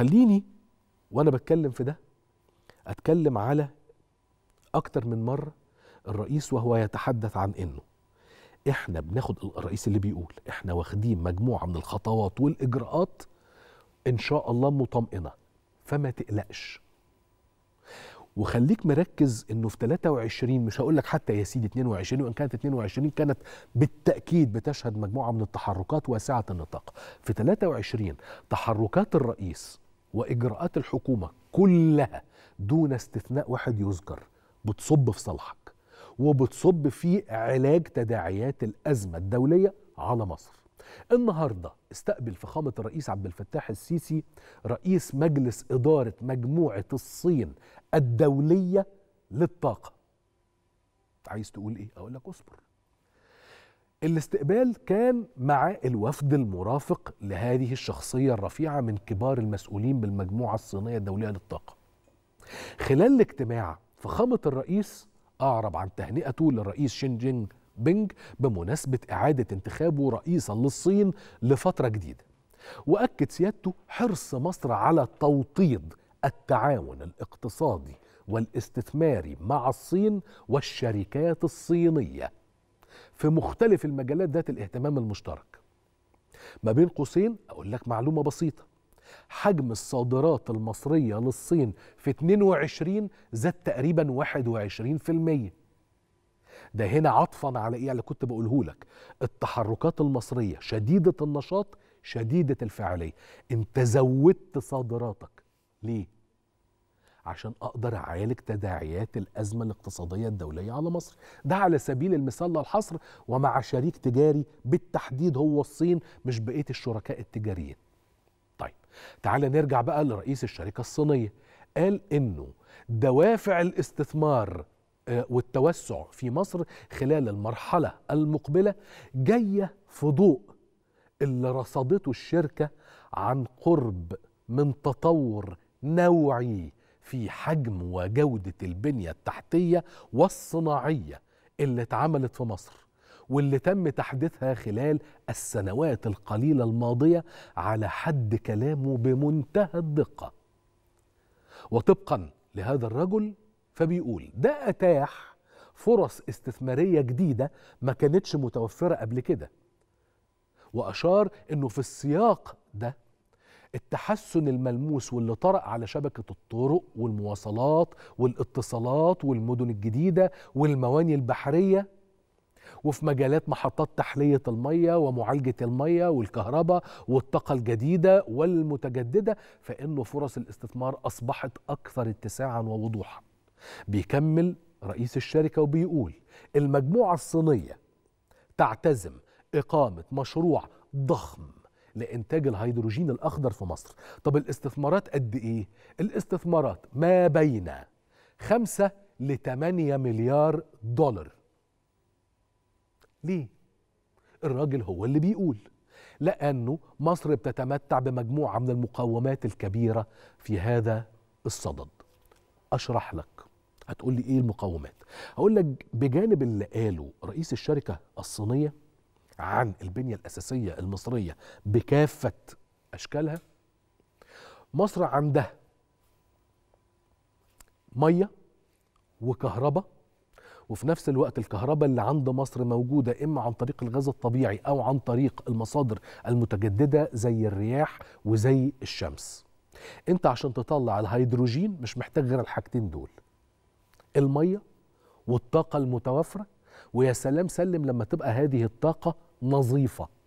خليني وانا بتكلم في ده اتكلم على اكتر من مره الرئيس وهو يتحدث عن انه احنا بناخد الرئيس اللي بيقول احنا واخدين مجموعه من الخطوات والاجراءات ان شاء الله مطمئنه فما تقلقش وخليك مركز انه في 23 مش هقول لك حتى يا سيدي 22 وان كانت 22 كانت بالتاكيد بتشهد مجموعه من التحركات واسعه النطاق في 23 تحركات الرئيس واجراءات الحكومه كلها دون استثناء واحد يذكر بتصب في صالحك وبتصب في علاج تداعيات الازمه الدوليه على مصر. النهارده استقبل فخامه الرئيس عبد الفتاح السيسي رئيس مجلس اداره مجموعه الصين الدوليه للطاقه. عايز تقول ايه؟ اقول لك اصبر. الاستقبال كان مع الوفد المرافق لهذه الشخصية الرفيعة من كبار المسؤولين بالمجموعة الصينية الدولية للطاقة خلال الاجتماع فخامة الرئيس أعرب عن تهنئته للرئيس شين جينج بينج بمناسبة إعادة انتخابه رئيسا للصين لفترة جديدة وأكد سيادته حرص مصر على توطيد التعاون الاقتصادي والاستثماري مع الصين والشركات الصينيه في مختلف المجالات ذات الاهتمام المشترك ما بين قوسين أقول لك معلومة بسيطة حجم الصادرات المصرية للصين في 22 زاد تقريبا 21% ده هنا عطفا على ايه اللي كنت بقوله لك التحركات المصرية شديدة النشاط شديدة الفاعلية انت زودت صادراتك ليه عشان اقدر اعالج تداعيات الازمه الاقتصاديه الدوليه على مصر ده على سبيل المثال للحصر ومع شريك تجاري بالتحديد هو الصين مش بقيه الشركاء التجاريين طيب تعالى نرجع بقى لرئيس الشركه الصينيه قال انه دوافع الاستثمار آه، والتوسع في مصر خلال المرحله المقبله جايه في ضوء اللي رصدته الشركه عن قرب من تطور نوعي في حجم وجودة البنية التحتية والصناعية اللي اتعملت في مصر واللي تم تحديثها خلال السنوات القليلة الماضية على حد كلامه بمنتهى الدقة وطبقا لهذا الرجل فبيقول ده أتاح فرص استثمارية جديدة ما كانتش متوفرة قبل كده وأشار أنه في السياق ده التحسن الملموس واللي طرأ على شبكة الطرق والمواصلات والاتصالات والمدن الجديدة والمواني البحرية وفي مجالات محطات تحلية المية ومعالجة المية والكهرباء والطاقة الجديدة والمتجددة فإن فرص الاستثمار أصبحت أكثر اتساعا ووضوحا بيكمل رئيس الشركة وبيقول المجموعة الصينية تعتزم إقامة مشروع ضخم لإنتاج الهيدروجين الأخضر في مصر طب الاستثمارات قد إيه؟ الاستثمارات ما بين 5 ل 8 مليار دولار ليه؟ الراجل هو اللي بيقول لأنه مصر بتتمتع بمجموعة من المقومات الكبيرة في هذا الصدد أشرح لك هتقول لي إيه المقومات هقول لك بجانب اللي قاله رئيس الشركة الصينية عن البنية الأساسية المصرية بكافة أشكالها مصر عندها مية وكهرباء وفي نفس الوقت الكهرباء اللي عند مصر موجودة إما عن طريق الغاز الطبيعي أو عن طريق المصادر المتجددة زي الرياح وزي الشمس انت عشان تطلع الهيدروجين مش محتاج غير الحاجتين دول المية والطاقة المتوفرة ويا سلام سلم لما تبقى هذه الطاقة نظيفة